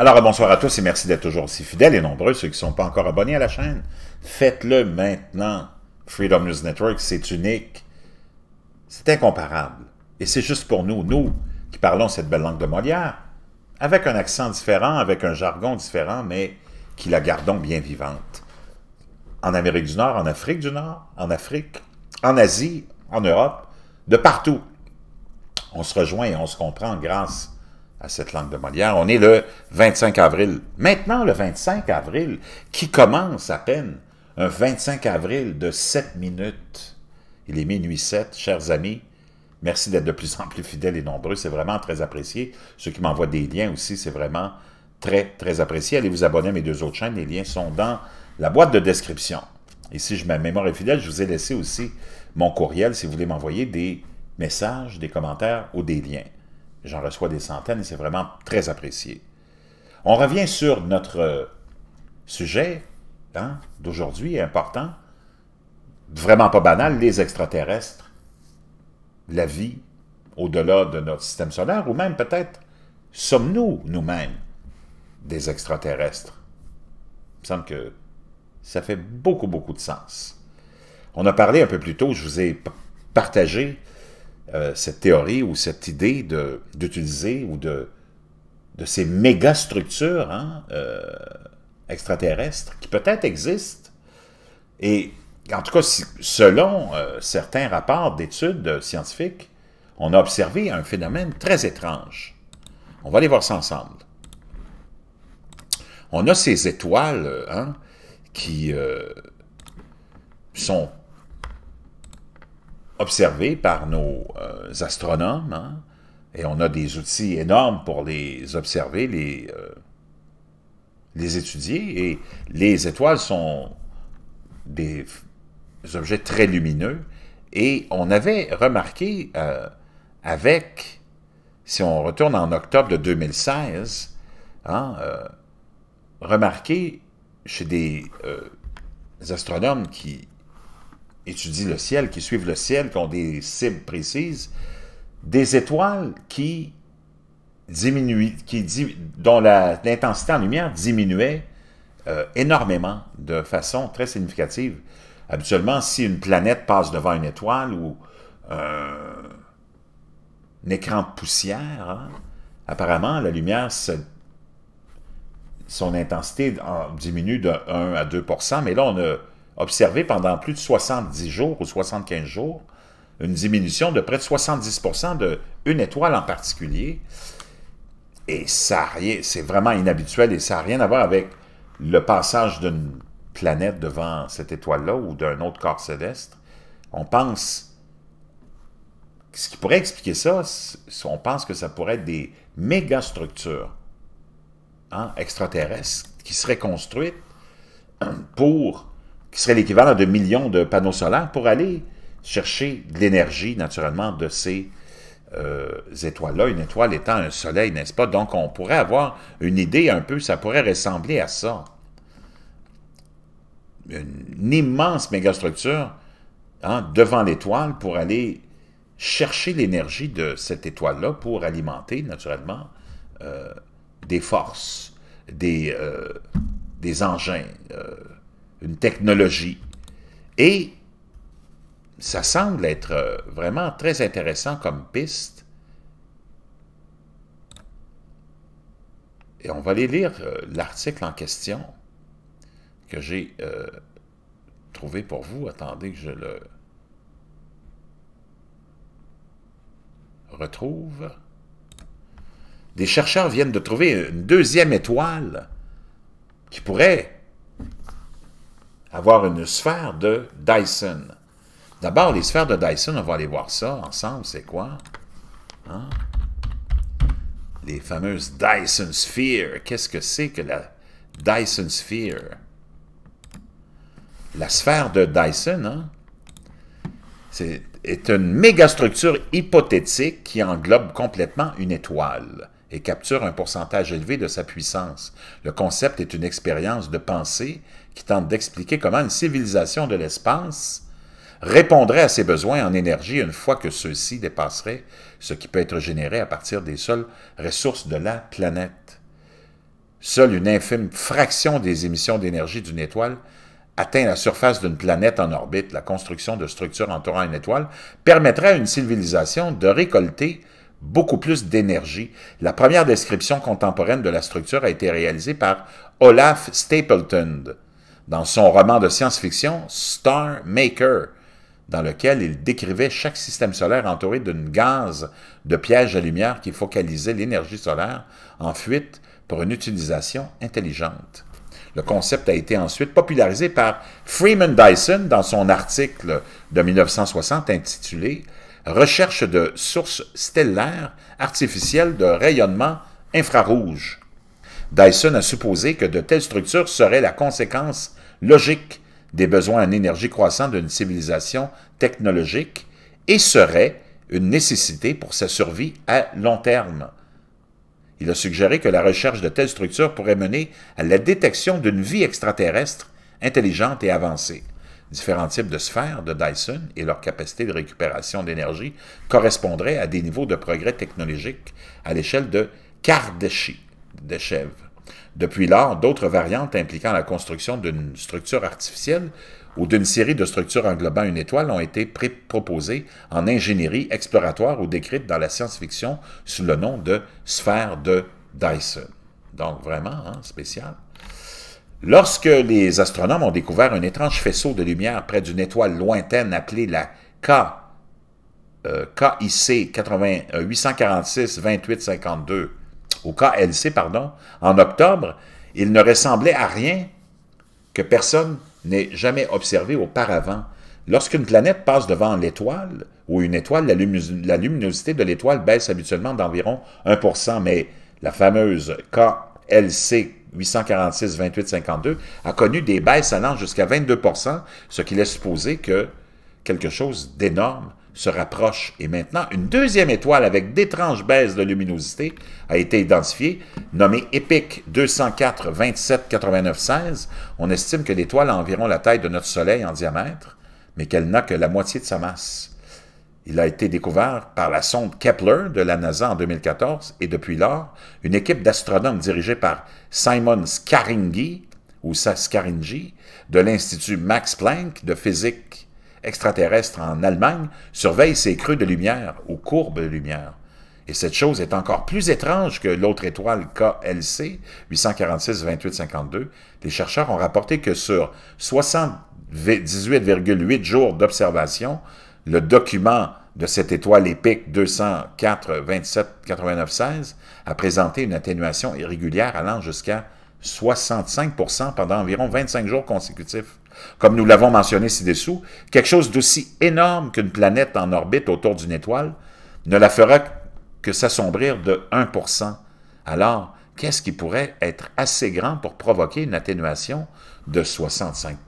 Alors, euh, bonsoir à tous et merci d'être toujours aussi fidèles et nombreux. Ceux qui ne sont pas encore abonnés à la chaîne, faites-le maintenant. Freedom News Network, c'est unique. C'est incomparable. Et c'est juste pour nous, nous, qui parlons cette belle langue de Molière, avec un accent différent, avec un jargon différent, mais qui la gardons bien vivante. En Amérique du Nord, en Afrique du Nord, en Afrique, en Asie, en Europe, de partout. On se rejoint et on se comprend grâce à à cette langue de Molière. On est le 25 avril. Maintenant, le 25 avril, qui commence à peine un 25 avril de 7 minutes. Il est minuit 7, chers amis. Merci d'être de plus en plus fidèles et nombreux. C'est vraiment très apprécié. Ceux qui m'envoient des liens aussi, c'est vraiment très, très apprécié. Allez vous abonner à mes deux autres chaînes. Les liens sont dans la boîte de description. Et si je ma mémoire est fidèle, je vous ai laissé aussi mon courriel si vous voulez m'envoyer des messages, des commentaires ou des liens. J'en reçois des centaines et c'est vraiment très apprécié. On revient sur notre sujet hein, d'aujourd'hui, important, vraiment pas banal, les extraterrestres, la vie au-delà de notre système solaire, ou même peut-être sommes-nous nous-mêmes des extraterrestres. Il me semble que ça fait beaucoup, beaucoup de sens. On a parlé un peu plus tôt, je vous ai partagé euh, cette théorie ou cette idée d'utiliser ou de, de ces méga-structures hein, euh, extraterrestres qui peut-être existent. Et en tout cas, selon euh, certains rapports d'études scientifiques, on a observé un phénomène très étrange. On va aller voir ça ensemble. On a ces étoiles hein, qui sont observés par nos euh, astronomes, hein, et on a des outils énormes pour les observer, les, euh, les étudier, et les étoiles sont des, objets très lumineux, et on avait remarqué euh, avec, si on retourne en octobre de 2016, hein, remarqué chez des astronomes qui étudient le ciel, qui suivent le ciel, qui ont des cibles précises, des étoiles qui diminuent, qui, dont l'intensité en lumière diminuait euh, énormément de façon très significative. Habituellement, si une planète passe devant une étoile ou euh, un écran de poussière, hein, apparemment, la lumière, son intensité diminue de 1 à 2 mais là, on a observé pendant plus de 70 jours ou 75 jours une diminution de près de 70 de une étoile en particulier. Et ça c'est vraiment inhabituel et ça n'a rien à voir avec le passage d'une planète devant cette étoile-là ou d'un autre corps céleste. On pense, ce qui pourrait expliquer ça, on pense que ça pourrait être des mégastructures hein, extraterrestres qui seraient construites pour qui serait l'équivalent de millions de panneaux solaires, pour aller chercher de l'énergie, naturellement, de ces euh, étoiles-là, une étoile étant un soleil, n'est-ce pas? Donc, on pourrait avoir une idée un peu, ça pourrait ressembler à ça. Une immense mégastructure hein, devant l'étoile pour aller chercher l'énergie de cette étoile-là pour alimenter, naturellement, euh, des forces, des, euh, des engins, une technologie. Et ça semble être euh, vraiment très intéressant comme piste. Et on va aller lire euh, l'article en question que j'ai euh, trouvé pour vous. Attendez que je le retrouve. Des chercheurs viennent de trouver une deuxième étoile qui pourrait avoir une sphère de Dyson. D'abord, les sphères de Dyson, on va aller voir ça ensemble, c'est quoi? Hein? Les fameuses Dyson Sphere. Qu'est-ce que c'est que la Dyson Sphere? La sphère de Dyson, hein? C'est est une mégastructure hypothétique qui englobe complètement une étoile et capture un pourcentage élevé de sa puissance. Le concept est une expérience de pensée qui tente d'expliquer comment une civilisation de l'espace répondrait à ses besoins en énergie une fois que ceux-ci dépasseraient ce qui peut être généré à partir des seules ressources de la planète. Seule une infime fraction des émissions d'énergie d'une étoile atteint la surface d'une planète en orbite. La construction de structures entourant une étoile permettrait à une civilisation de récolter beaucoup plus d'énergie. La première description contemporaine de la structure a été réalisée par Olaf Stapleton dans son roman de science-fiction Star Maker, dans lequel il décrivait chaque système solaire entouré d'une gaze de pièges à lumière qui focalisait l'énergie solaire en fuite pour une utilisation intelligente. Le concept a été ensuite popularisé par Freeman Dyson dans son article de 1960 intitulé recherche de sources stellaires artificielles de rayonnement infrarouge. Dyson a supposé que de telles structures seraient la conséquence logique des besoins en énergie croissants d'une civilisation technologique et seraient une nécessité pour sa survie à long terme. Il a suggéré que la recherche de telles structures pourrait mener à la détection d'une vie extraterrestre intelligente et avancée différents types de sphères de Dyson et leur capacité de récupération d'énergie correspondraient à des niveaux de progrès technologique à l'échelle de Kardashev. Depuis lors, d'autres variantes impliquant la construction d'une structure artificielle ou d'une série de structures englobant une étoile ont été proposées en ingénierie exploratoire ou décrites dans la science-fiction sous le nom de sphères de Dyson. Donc vraiment, hein, spécial. Lorsque les astronomes ont découvert un étrange faisceau de lumière près d'une étoile lointaine appelée la KIC 846-2852, au KLC, pardon, en octobre, il ne ressemblait à rien que personne n'ait jamais observé auparavant. Lorsqu'une planète passe devant l'étoile ou une étoile, la, la luminosité de l'étoile baisse habituellement d'environ 1 mais la fameuse KLC 846, 28, 52, a connu des baisses allant jusqu'à 22 ce qui laisse supposer que quelque chose d'énorme se rapproche. Et maintenant, une deuxième étoile avec d'étranges baisses de luminosité a été identifiée, nommée EPIC 204 27 16. On estime que l'étoile a environ la taille de notre Soleil en diamètre, mais qu'elle n'a que la moitié de sa masse. Il a été découvert par la sonde Kepler de la NASA en 2014 et depuis lors, une équipe d'astronomes dirigée par Simon Scaringi ou Scaringi de l'Institut Max Planck de physique extraterrestre en Allemagne surveille ces creux de lumière ou courbes de lumière. Et cette chose est encore plus étrange que l'autre étoile KLC 846-2852. Les chercheurs ont rapporté que sur 78,8 jours d'observation, le document de cette étoile épique 204 27 89 16 a présenté une atténuation irrégulière allant jusqu'à 65 pendant environ 25 jours consécutifs. Comme nous l'avons mentionné ci-dessous, quelque chose d'aussi énorme qu'une planète en orbite autour d'une étoile ne la fera que s'assombrir de 1 Alors, qu'est-ce qui pourrait être assez grand pour provoquer une atténuation de 65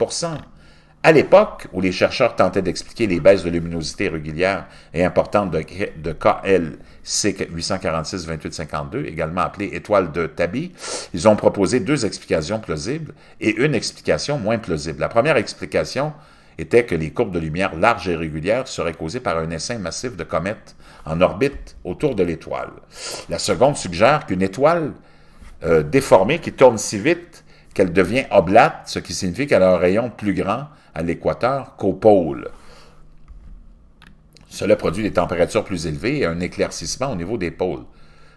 à l'époque où les chercheurs tentaient d'expliquer les baisses de luminosité régulières et importantes de, KLC 846 2852 également appelée étoile de Tabi, ils ont proposé deux explications plausibles et une explication moins plausible. La première explication était que les courbes de lumière larges et régulières seraient causées par un essaim massif de comètes en orbite autour de l'étoile. La seconde suggère qu'une étoile euh, déformée qui tourne si vite qu'elle devient oblate, ce qui signifie qu'elle a un rayon plus grand à l'équateur qu'au pôle. Cela produit des températures plus élevées et un éclaircissement au niveau des pôles,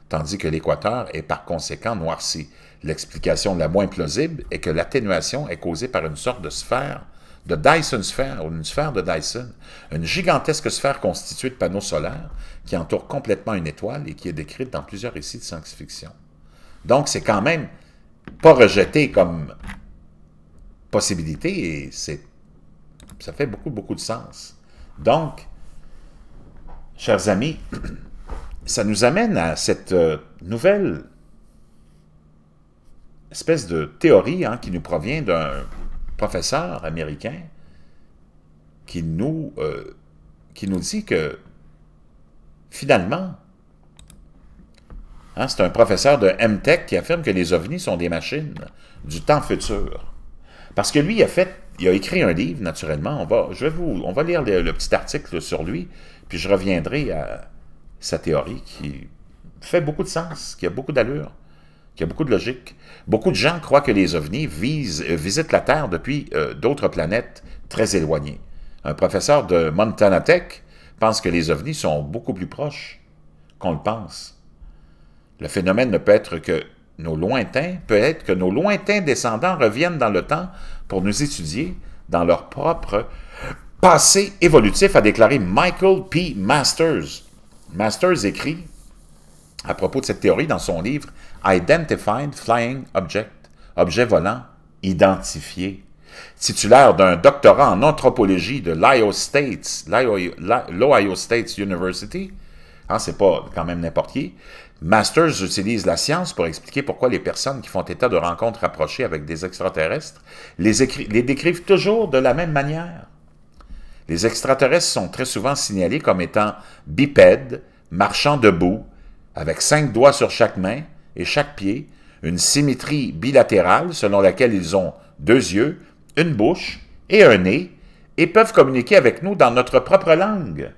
tandis que l'équateur est par conséquent noirci. L'explication la moins plausible est que l'atténuation est causée par une sorte de sphère, de Dyson sphère ou une sphère de Dyson, une gigantesque sphère constituée de panneaux solaires qui entoure complètement une étoile et qui est décrite dans plusieurs récits de science-fiction. Donc c'est quand même pas rejeté comme possibilité et c'est ça fait beaucoup, beaucoup de sens. Donc, chers amis, ça nous amène à cette euh, nouvelle espèce de théorie hein, qui nous provient d'un professeur américain qui nous, euh, qui nous dit que finalement, hein, c'est un professeur de MTech qui affirme que les ovnis sont des machines du temps futur. Parce que lui, a fait il a écrit un livre, naturellement. On va, je vais vous, on va lire le, petit article sur lui, puis je reviendrai à sa théorie qui fait beaucoup de sens, qui a beaucoup d'allure, qui a beaucoup de logique. Beaucoup de gens croient que les ovnis euh, visitent la Terre depuis euh, d'autres planètes très éloignées. Un professeur de Montana Tech pense que les ovnis sont beaucoup plus proches qu'on le pense. Le phénomène ne peut être que nos lointains, peut-être que nos lointains descendants reviennent dans le temps pour nous étudier dans leur propre passé évolutif, a déclaré Michael P. Masters. Masters écrit à propos de cette théorie dans son livre Identified Flying Object, objet volant identifié. Titulaire d'un doctorat en anthropologie de l'Ohio State, University, ah, c'est pas quand même n'importe qui. Masters utilise la science pour expliquer pourquoi les personnes qui font état de rencontres rapprochées avec des extraterrestres les, les décrivent toujours de la même manière. Les extraterrestres sont très souvent signalés comme étant bipèdes, marchant debout, avec cinq doigts sur chaque main et chaque pied, une symétrie bilatérale selon laquelle ils ont deux yeux, une bouche et un nez, et peuvent communiquer avec nous dans notre propre langue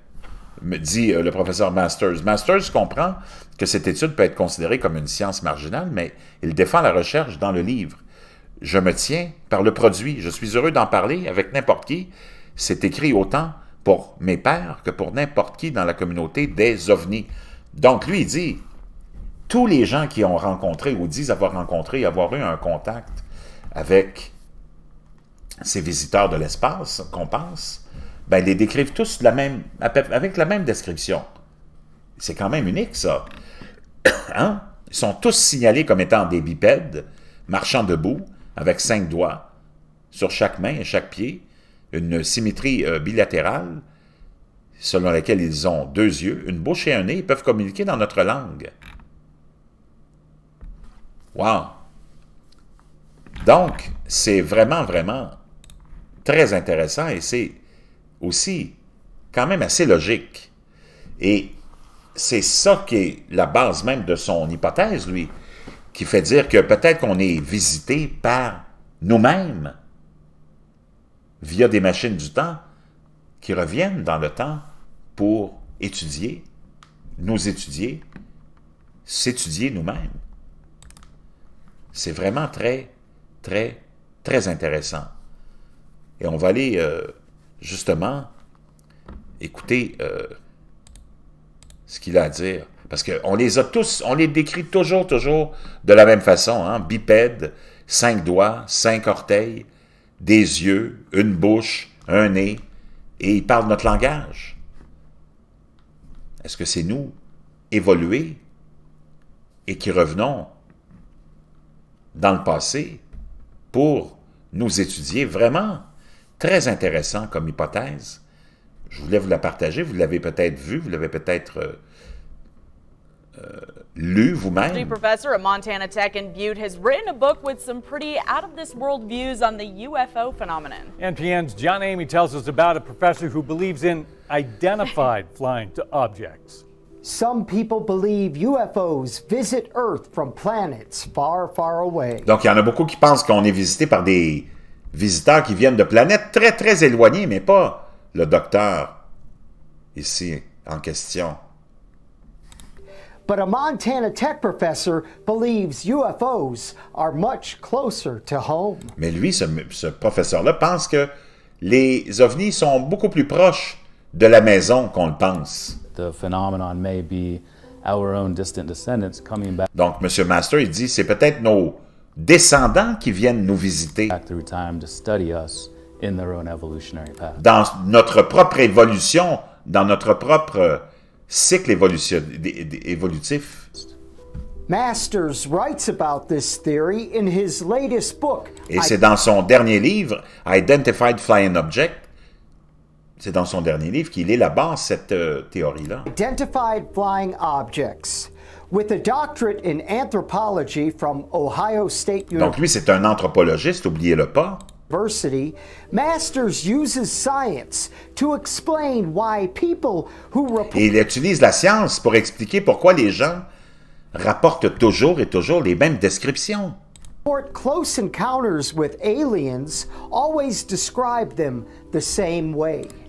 dit euh, le professeur Masters. Masters comprend que cette étude peut être considérée comme une science marginale, mais il défend la recherche dans le livre. Je me tiens par le produit. Je suis heureux d'en parler avec n'importe qui. C'est écrit autant pour mes pères que pour n'importe qui dans la communauté des ovnis. Donc lui, il dit, tous les gens qui ont rencontré ou disent avoir rencontré, avoir eu un contact avec ces visiteurs de l'espace qu'on pense, ben, les décrivent tous la même, avec la même description. C'est quand même unique, ça. Hein? Ils sont tous signalés comme étant des bipèdes, marchant debout, avec cinq doigts, sur chaque main et chaque pied, une symétrie euh, bilatérale, selon laquelle ils ont deux yeux, une bouche et un nez, et peuvent communiquer dans notre langue. Wow! Donc, c'est vraiment, vraiment très intéressant et c'est aussi quand même assez logique. Et c'est ça qui est la base même de son hypothèse, lui, qui fait dire que peut-être qu'on est visité par nous-mêmes via des machines du temps qui reviennent dans le temps pour étudier, nous étudier, s'étudier nous-mêmes. C'est vraiment très, très, très intéressant. Et on va aller euh, justement, écoutez euh, ce qu'il a à dire. Parce qu'on les a tous, on les décrit toujours, toujours de la même façon. Hein? Bipède, cinq doigts, cinq orteils, des yeux, une bouche, un nez, et ils parlent notre langage. Est-ce que c'est nous, évolués, et qui revenons dans le passé pour nous étudier vraiment Très intéressant comme hypothèse. Je voulais vous la partager. Vous l'avez peut-être vue, vous l'avez peut-être euh, euh, lu vous-même. professor at Montana Tech in Butte has written a book with some pretty out of this world views on the UFO phenomenon. NPN's John Amy tells us about a professor who believes in identified flying to objects. Some people believe UFOs visit Earth from planets far, far away. Donc, il y en a beaucoup qui pensent qu'on est visité par des visiteurs qui viennent de planètes très, très éloignées, mais pas le docteur ici en question. Mais lui, ce, professeur-là, pense que les ovnis sont beaucoup plus proches de la maison qu'on le pense. Donc, M. Master, il dit, c'est peut-être nos descendants qui viennent nous visiter dans notre propre évolution, dans notre propre cycle évolutif. Et c'est dans son dernier livre, Identified Flying Object. C'est dans son dernier livre qu'il élabore cette euh, théorie-là. Identified Flying Objects. Donc lui, c'est un anthropologiste, oubliez-le pas. Et il utilise la science pour expliquer pourquoi les gens rapportent toujours et toujours les mêmes descriptions.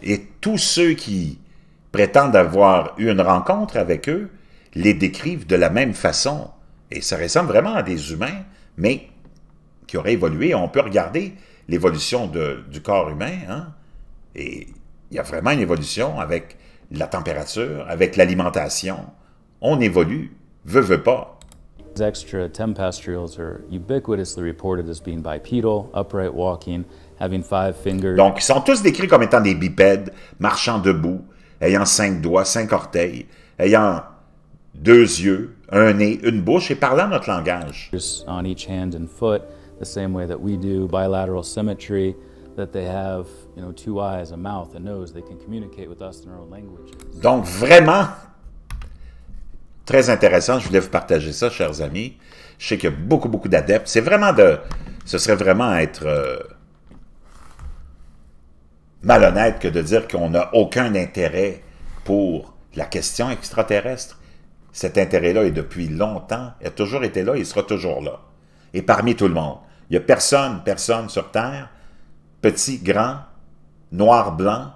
Et tous ceux qui prétendent avoir eu une rencontre avec eux les décrivent de la même façon. Et ça ressemble vraiment à des humains, mais qui auraient évolué. On peut regarder l'évolution du corps humain, hein? et il y a vraiment une évolution avec la température, avec l'alimentation. On évolue, veut, veut pas. Donc, ils sont tous décrits comme étant des bipèdes, marchant debout, ayant cinq doigts, cinq orteils, ayant deux yeux, un nez, une bouche et parlant notre langage. Donc vraiment très intéressant, je voulais vous partager ça chers amis. Je sais qu'il y a beaucoup beaucoup d'adeptes, c'est vraiment de ce serait vraiment être euh, malhonnête que de dire qu'on n'a aucun intérêt pour la question extraterrestre. Cet intérêt-là est depuis longtemps, il a toujours été là, il sera toujours là. Et parmi tout le monde. Il n'y a personne, personne sur Terre, petit, grand, noir, blanc,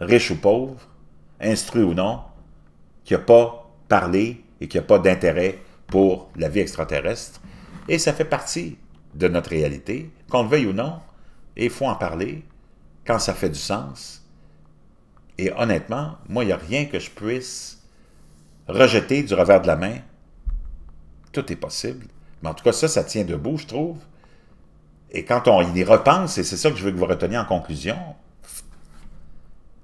riche ou pauvre, instruit ou non, qui n'a pas parlé et qui n'a pas d'intérêt pour la vie extraterrestre. Et ça fait partie de notre réalité, qu'on le veuille ou non, et il faut en parler quand ça fait du sens. Et honnêtement, moi, il n'y a rien que je puisse rejeté du revers de la main. Tout est possible. Mais en tout cas, ça, ça tient debout, je trouve. Et quand on y repense, et c'est ça que je veux que vous reteniez en conclusion,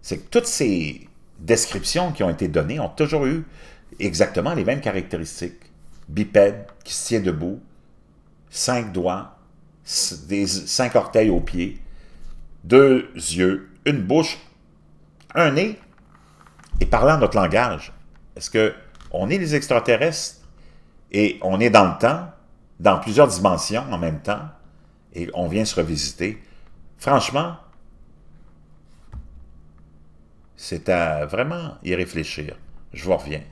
c'est que toutes ces descriptions qui ont été données ont toujours eu exactement les mêmes caractéristiques. Bipède, qui se tient debout, cinq doigts, cinq orteils aux pieds, deux yeux, une bouche, un nez, et parlant notre langage. Est-ce que on est les extraterrestres et on est dans le temps, dans plusieurs dimensions en même temps, et on vient se revisiter? Franchement, c'est à vraiment y réfléchir. Je vous reviens.